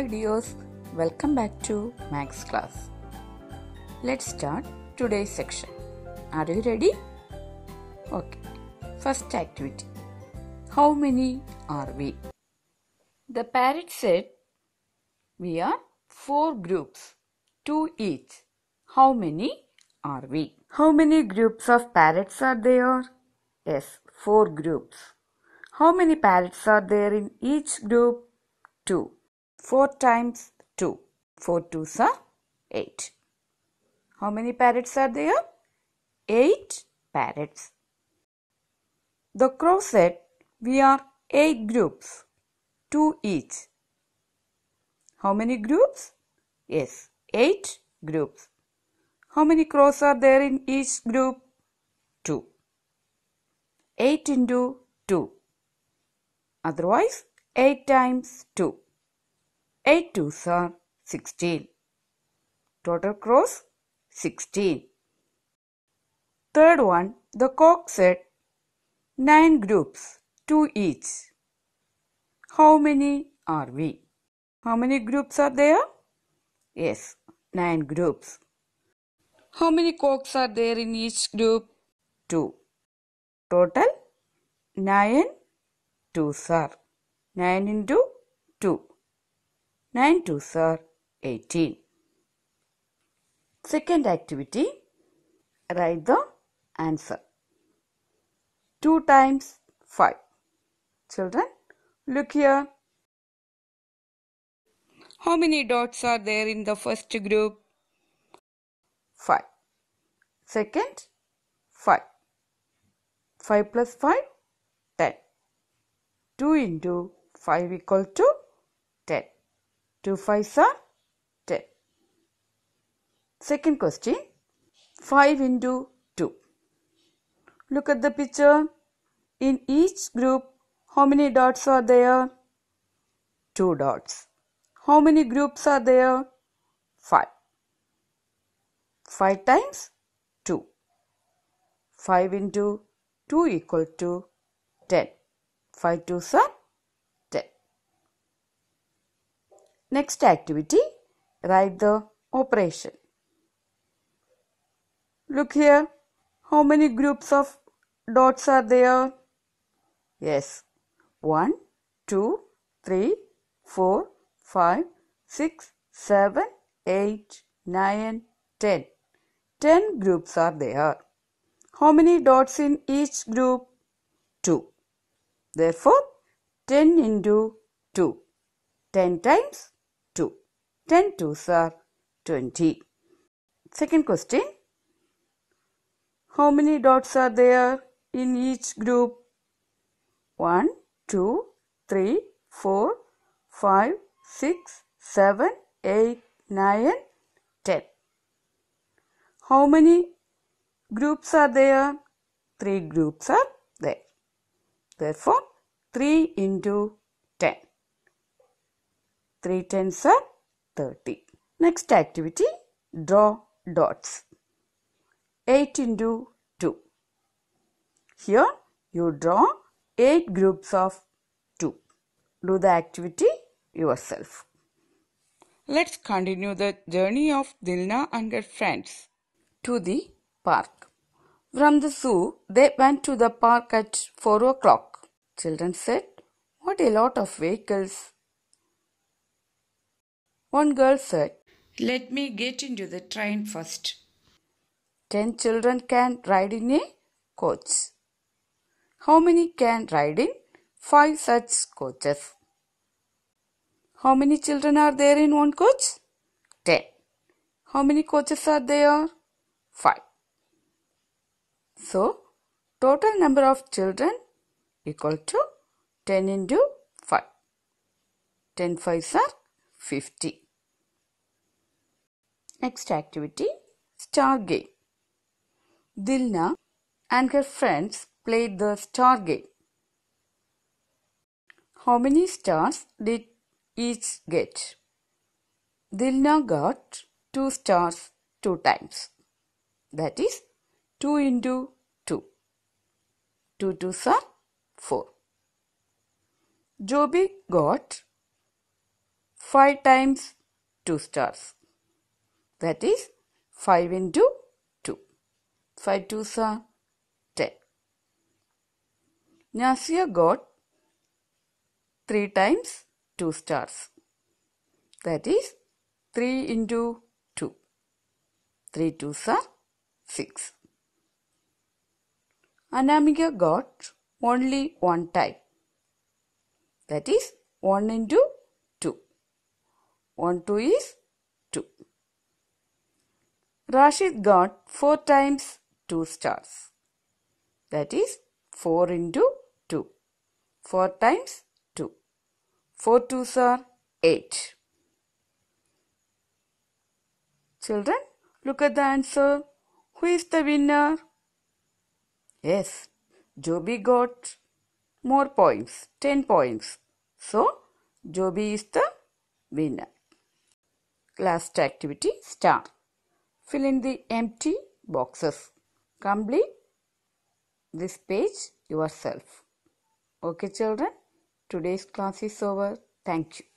Hi dears, welcome back to Max class. Let's start today's section. Are you ready? Okay. First activity. How many are we? The parrot said, We are four groups, two each. How many are we? How many groups of parrots are there? Yes, four groups. How many parrots are there in each group? Two. 4 times 2. 4 twos are 8. How many parrots are there? 8 parrots. The crow said, We are 8 groups, 2 each. How many groups? Yes, 8 groups. How many crows are there in each group? 2. 8 into 2. Otherwise, 8 times 2. Eight twos are sixteen. Total crows sixteen. Third one, the cock said nine groups, two each. How many are we? How many groups are there? Yes, nine groups. How many cocks are there in each group? Two. Total nine two sir nine into two. 9 are eighteen. Second activity, write the answer. 2 times 5. Children, look here. How many dots are there in the first group? 5. Second, 5. 5 plus 5, 10. 2 into 5 equal to 2 five are 10. Second question 5 into 2. Look at the picture. In each group, how many dots are there? 2 dots. How many groups are there? 5. 5 times 2. 5 into 2 equal to 10. 5 two are Next activity, write the operation. Look here, how many groups of dots are there? Yes, 1, 2, 3, 4, 5, 6, 7, 8, 9, 10. 10 groups are there. How many dots in each group? 2. Therefore, 10 into 2. 10 times two. Ten twos are twenty. Second question. How many dots are there in each group? One, two, three, four, five, six, seven, eight, nine, ten. How many groups are there? Three groups are there. Therefore, 3 into 3 tens are 30. Next activity, draw dots. 8 into 2. Here you draw 8 groups of 2. Do the activity yourself. Let's continue the journey of Dilna and her friends to the park. From the zoo, they went to the park at 4 o'clock. Children said, What a lot of vehicles! One girl said, Let me get into the train first. Ten children can ride in a coach. How many can ride in five such coaches? How many children are there in one coach? Ten. How many coaches are there? Five. So, total number of children equal to 10 into 5. 10 5s are 50. Next activity Stargate. Dilna and her friends played the Stargate. How many stars did each get? Dilna got 2 stars 2 times. That is 2 into 2. 2 2s are 4. Joby got 5 times 2 stars. That is 5 into 2. 5 two are 10. Nasir got 3 times 2 stars. That is 3 into 2. 3 two are 6. Anamika got only one type. That is 1 into 1 2 is 2. Rashid got 4 times 2 stars. That is 4 into 2. 4 times 2. 4 twos are 8. Children, look at the answer. Who is the winner? Yes, Joby got more points, 10 points. So, Joby is the winner. Last activity star. Fill in the empty boxes. Complete this page yourself. Okay children, today's class is over. Thank you.